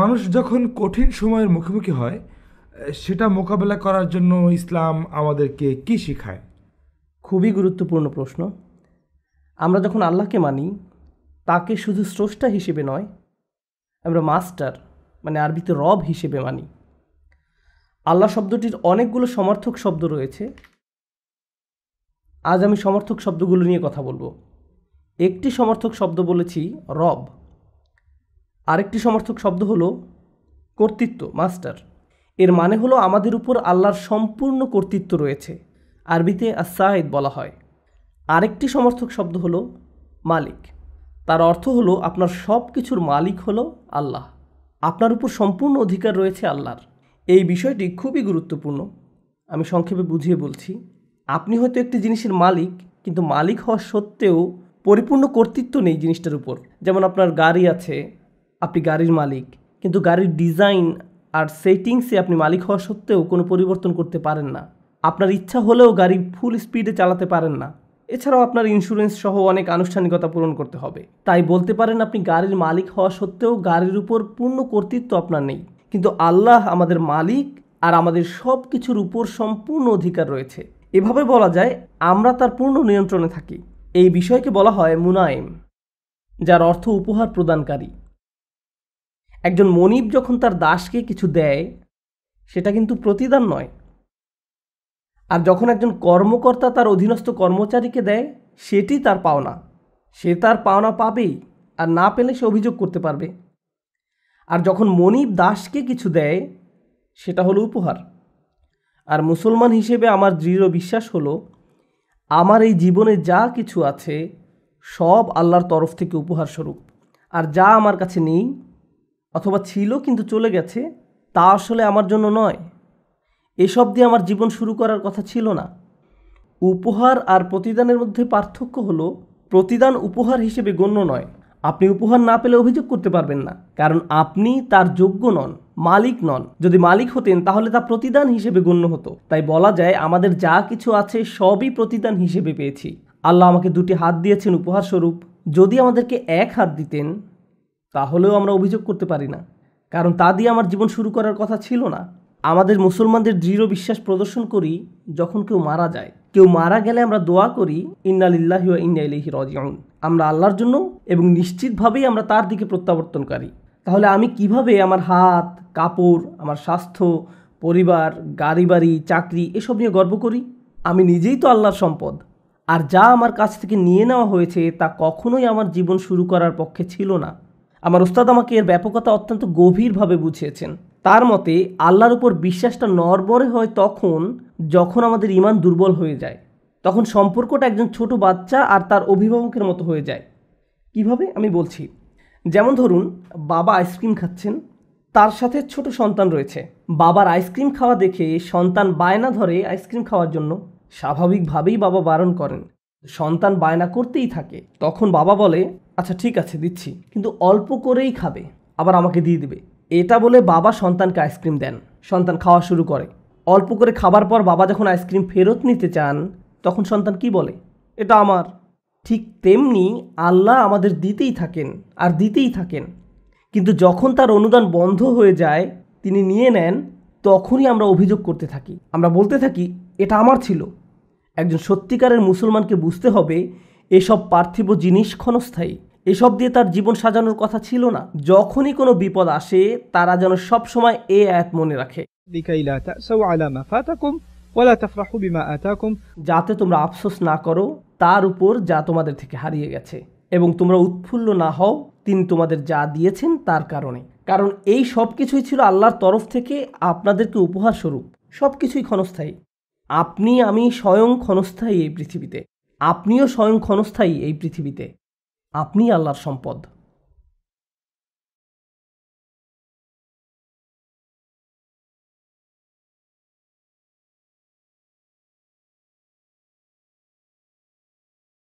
মানুষ যখন কঠিন সময়ের মুখোমুখি হয় সেটা মোকাবেলা করার জন্য ইসলাম আমাদেরকে কি শেখায় খুবই গুরুত্বপূর্ণ প্রশ্ন আমরা যখন আল্লাহকে মানি তাকে শুধু স্রষ্টা হিসেবে নয় আমরা মাস্টার মানে আরবিতে রব হিসেবে মানি আল্লাহ শব্দটির অনেকগুলো সমর্থক শব্দ রয়েছে আজ আমি সমর্থক শব্দগুলো নিয়ে কথা বলবো একটি সমর্থক শব্দ বলেছি রব আরেকটি সমর্থক শব্দ হলো কর্তৃত্ব মাস্টার এর মানে হলো আমাদের উপর আল্লাহর সম্পূর্ণ কর্তৃত্ব রয়েছে আরবিতে আসাহিদ বলা হয় আরেকটি সমর্থক শব্দ হলো মালিক তার অর্থ হলো আপনার সব কিছুর মালিক হলো আল্লাহ আপনার উপর সম্পূর্ণ অধিকার রয়েছে আল্লাহর এই বিষয়টি খুবই গুরুত্বপূর্ণ আমি সংক্ষেপে বুঝিয়ে বলছি আপনি হয়তো একটি জিনিসের মালিক কিন্তু মালিক হওয়া সত্ত্বেও পরিপূর্ণ কর্তৃত্ব নেই জিনিসটার উপর যেমন আপনার গাড়ি আছে আপনি গাড়ির মালিক কিন্তু গাড়ির ডিজাইন আর সেটিংসে আপনি মালিক হওয়া সত্ত্বেও কোনো পরিবর্তন করতে পারেন না আপনার ইচ্ছা হলেও গাড়ি ফুল স্পিডে চালাতে পারেন না এছাড়াও আপনার ইন্স্যুরেন্স সহ অনেক আনুষ্ঠানিকতা পূরণ করতে হবে তাই বলতে পারেন আপনি গাড়ির মালিক হওয়া সত্ত্বেও গাড়ির উপর পূর্ণ কর্তৃত্ব আপনার নেই কিন্তু আল্লাহ আমাদের মালিক আর আমাদের সব কিছুর উপর সম্পূর্ণ অধিকার রয়েছে এভাবে বলা যায় আমরা তার পূর্ণ নিয়ন্ত্রণে থাকি এই বিষয়কে বলা হয় মুনায়েম যার অর্থ উপহার প্রদানকারী একজন মনিব যখন তার দাসকে কিছু দেয় সেটা কিন্তু প্রতিদান নয় আর যখন একজন কর্মকর্তা তার অধীনস্থ কর্মচারীকে দেয় সেটি তার পাওনা সে তার পাওনা পাবেই আর না পেলে সে অভিযোগ করতে পারবে আর যখন মনিব দাসকে কিছু দেয় সেটা হলো উপহার আর মুসলমান হিসেবে আমার দৃঢ় বিশ্বাস হলো আমার এই জীবনে যা কিছু আছে সব আল্লাহর তরফ থেকে উপহার স্বরূপ আর যা আমার কাছে নেই অথবা ছিল কিন্তু চলে গেছে তা আসলে আমার জন্য নয় এসব দিয়ে আমার জীবন শুরু করার কথা ছিল না উপহার আর প্রতিদানের মধ্যে পার্থক্য হল প্রতিদান উপহার হিসেবে গণ্য নয় আপনি উপহার না পেলে অভিযোগ করতে পারবেন না কারণ আপনি তার যোগ্য নন মালিক নন যদি মালিক হতেন তাহলে তা প্রতিদান হিসেবে গণ্য হতো তাই বলা যায় আমাদের যা কিছু আছে সবই প্রতিদান হিসেবে পেয়েছি আল্লাহ আমাকে দুটি হাত দিয়েছেন উপহার স্বরূপ যদি আমাদেরকে এক হাত দিতেন তাহলেও আমরা অভিযোগ করতে পারি না কারণ তা দিয়ে আমার জীবন শুরু করার কথা ছিল না আমাদের মুসলমানদের দৃঢ় বিশ্বাস প্রদর্শন করি যখন কেউ মারা যায় কেউ মারা গেলে আমরা দোয়া করি ইন্নালিল্লাহি ওয়া ইন্না ইলাইহি আমরা আল্লাহর জন্য এবং নিশ্চিতভাবেই আমরা তার দিকে প্রত্যাবর্তনকারী তাহলে আমি কিভাবে আমার হাত কাপড় আমার স্বাস্থ্য পরিবার গাড়ি বাড়ি চাকরি এসব নিয়ে গর্ব করি আমি নিজেই তো আল্লাহর সম্পদ আর যা আমার কাছ থেকে নিয়ে নেওয়া হয়েছে তা কখনোই আমার জীবন শুরু করার পক্ষে ছিল না আমার উস্তাদ আমাকে এর ব্যাপকতা অত্যন্ত গভীরভাবে বুঝিয়েছেন তার মতে আল্লাহর উপর বিশ্বাসটা নরবরে হয় তখন যখন আমাদের ইমান দুর্বল হয়ে যায় তখন সম্পর্কটা একজন ছোট বাচ্চা আর তার অভিভাবকের মতো হয়ে যায় কিভাবে আমি বলছি যেমন ধরুন বাবা আইসক্রিম খাচ্ছেন তার সাথে ছোট সন্তান রয়েছে বাবার আইসক্রিম খাওয়া দেখে সন্তান বায়না ধরে আইসক্রিম খাওয়ার জন্য স্বাভাবিকভাবেই বাবা বারণ করেন সন্তান বায়না করতেই থাকে তখন বাবা বলে আচ্ছা ঠিক আছে দিচ্ছি কিন্তু অল্প করেই খাবে আবার আমাকে দিয়ে দেবে এটা বলে বাবা সন্তানকে আইসক্রিম দেন সন্তান খাওয়া শুরু করে অল্প করে খাবার পর বাবা যখন আইসক্রিম ফেরত নিতে চান তখন সন্তান কি বলে এটা আমার ঠিক তেমনি আল্লাহ আমাদের দিতেই থাকেন আর দিতেই থাকেন কিন্তু যখন তার অনুদান বন্ধ হয়ে যায় তিনি নিয়ে নেন তখনই আমরা অভিযোগ করতে থাকি আমরা বলতে থাকি এটা আমার ছিল একজন সত্যিকারের মুসলমানকে বুঝতে হবে এসব পার্থিব জিনিস ক্ষণস্থায়ী এসব দিয়ে তার জীবন সাজানোর কথা ছিল না যখনই কোনো বিপদ আসে তারা যেন সবসময় এ আয়াত মনে রাখে যাতে তোমরা আফসোস না করো তার উপর যা তোমাদের থেকে হারিয়ে গেছে এবং তোমরা উৎফুল্ল না হও তিনি তোমাদের যা দিয়েছেন তার কারণে কারণ এই সব কিছুই ছিল আল্লাহর তরফ থেকে আপনাদেরকে উপহার স্বরূপ সব কিছুই ক্ষণস্থায়ী আপনি আমি স্বয়ং ক্ষণস্থায়ী এই পৃথিবীতে আপনিও স্বয়ং ক্ষণস্থায়ী এই পৃথিবীতে আপনি আল্লাহর সম্পদ